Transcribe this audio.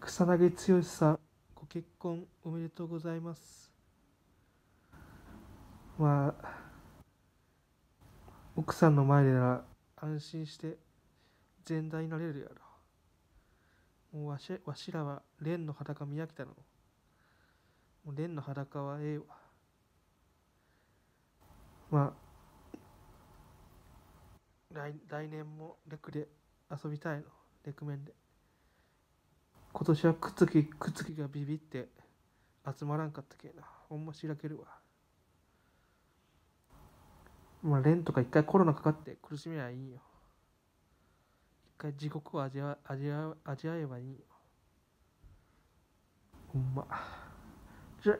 草薙剛さんご結婚おめでとうございますまあ奥さんの前でなら安心して全体になれるやろもうわしわしらは蓮の裸見飽きたのもう蓮の裸はええわまあ来来年もレクで遊びたいのレクメンで今年はくっつきくっつきがビビって集まらんかったけなほんましらけるわまあンとか一回コロナかかって苦しみはいいよ一回地獄を味わ味わ味わえばいいよほんまじゃ